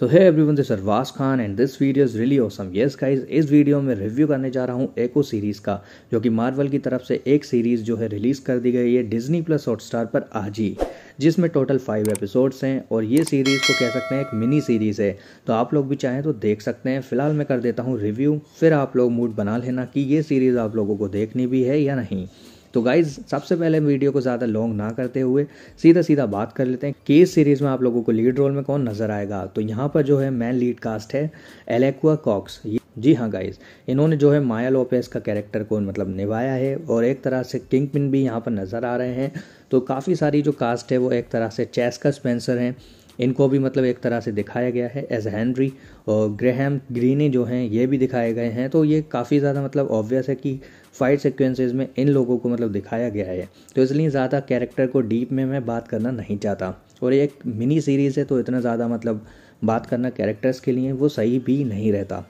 so hi one this अरवास Khan and this video is really awesome yes guys इस वीडियो में रिव्यू करने जा रहा हूँ एको सीरीज़ का जो कि मार्वल की तरफ से एक सीरीज़ जो है रिलीज़ कर दी गई है डिजनी प्लस हॉट स्टार पर आज ही जिसमें टोटल फाइव एपिसोड्स हैं और ये सीरीज़ को कह सकते हैं एक मिनी सीरीज़ है तो आप लोग भी चाहें तो देख सकते हैं फिलहाल मैं कर देता हूँ रिव्यू फिर आप लोग मूड बना लेना कि ये सीरीज़ आप लोगों को देखनी भी है या नहीं तो गाइज सबसे पहले वीडियो को ज़्यादा लॉन्ग ना करते हुए सीधा सीधा बात कर लेते हैं केस सीरीज़ में आप लोगों को लीड रोल में कौन नज़र आएगा तो यहाँ पर जो है मैन लीड कास्ट है एलेक्वा कॉक्स जी हाँ गाइज इन्होंने जो है माया लोपेस का कैरेक्टर को मतलब निभाया है और एक तरह से किंग पिन भी यहाँ पर नज़र आ रहे हैं तो काफ़ी सारी जो कास्ट है वो एक तरह से का स्पेंसर हैं इनको भी मतलब एक तरह से दिखाया गया है एज हैंनरी और ग्रेहम ग्रीनी जो हैं ये भी दिखाए गए हैं तो ये काफ़ी ज़्यादा मतलब ऑब्वियस है कि फाइट सिक्वेंसेज में इन लोगों को मतलब दिखाया गया है तो इसलिए ज़्यादा कैरेक्टर को डीप में मैं बात करना नहीं चाहता और एक मिनी सीरीज़ है तो इतना ज़्यादा मतलब बात करना कैरेक्टर्स के लिए वो सही भी नहीं रहता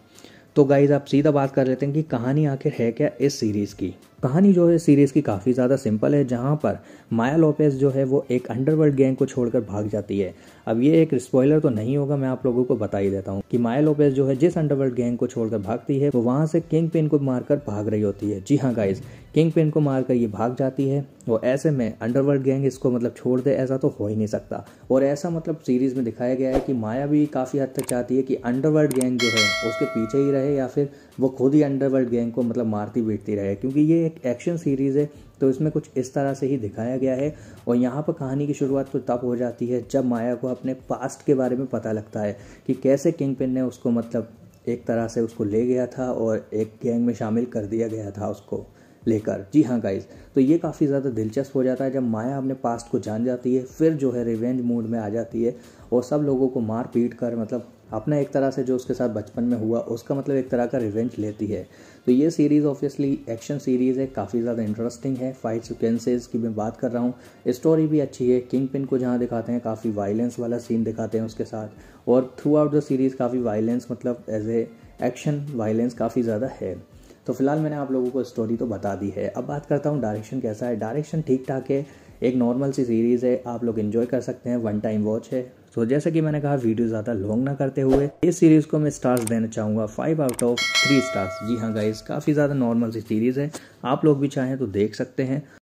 तो गाइज आप सीधा बात कर लेते हैं कि कहानी आखिर है क्या इस सीरीज़ की कहानी जो है सीरीज़ की काफ़ी ज़्यादा सिंपल है जहां पर माया लोपेस जो है वो एक अंडरवर्ल्ड गैंग को छोड़कर भाग जाती है अब ये एक स्पॉइलर तो नहीं होगा मैं आप लोगों को बता ही देता हूँ कि माया लोपेस जो है जिस अंडरवर्ल्ड गैंग को छोड़कर भागती है वो वहां से किंग पिन को मारकर भाग रही होती है जी हाँ गाइज किंग पिन को मारकर ये भाग जाती है और ऐसे में अंडरवर्ल्ड गैंग इसको मतलब छोड़ दे ऐसा तो हो ही नहीं सकता और ऐसा मतलब सीरीज़ में दिखाया गया है कि माया भी काफ़ी हद तक चाहती है कि अंडरवर्ल्ड गैंग जो है उसके पीछे ही रहे या फिर वो खुद ही अंडरवर्ल्ड गैंग को मतलब मारती पीटती रहे क्योंकि ये एक एक्शन सीरीज़ है तो इसमें कुछ इस तरह से ही दिखाया गया है और यहाँ पर कहानी की शुरुआत तो तब हो जाती है जब माया को अपने पास्ट के बारे में पता लगता है कि कैसे किंग पिन ने उसको मतलब एक तरह से उसको ले गया था और एक गैंग में शामिल कर दिया गया था उसको लेकर जी हाँ गाइज तो ये काफ़ी ज़्यादा दिलचस्प हो जाता है जब माया अपने पास्ट को जान जाती है फिर जो है रिवेंज मूड में आ जाती है और सब लोगों को मार पीट कर मतलब अपना एक तरह से जो उसके साथ बचपन में हुआ उसका मतलब एक तरह का रिवेंज लेती है तो ये सीरीज़ ऑब्वियसली एक्शन सीरीज़ है काफ़ी ज़्यादा इंटरेस्टिंग है फाइट सिक्वेंसेज की मैं बात कर रहा हूँ स्टोरी भी अच्छी है किंग पिन को जहाँ दिखाते हैं काफ़ी वायलेंस वाला सीन दिखाते हैं उसके साथ और थ्रू आउट द सीरीज़ काफ़ी वायलेंस मतलब एज ए एक्शन वायलेंस काफ़ी ज़्यादा है तो फिलहाल मैंने आप लोगों को स्टोरी तो बता दी है अब बात करता हूँ डायरेक्शन कैसा है डायरेक्शन ठीक ठाक है एक नॉर्मल सी सीरीज़ है आप लोग इन्जॉय कर सकते हैं वन टाइम वॉच है तो जैसे कि मैंने कहा वीडियो ज़्यादा लॉन्ग ना करते हुए इस सीरीज़ को मैं स्टार्स देना चाहूँगा five out of three stars जी हाँ गाइज काफ़ी ज़्यादा नॉर्मल सी सीरीज़ है आप लोग भी चाहें तो देख सकते हैं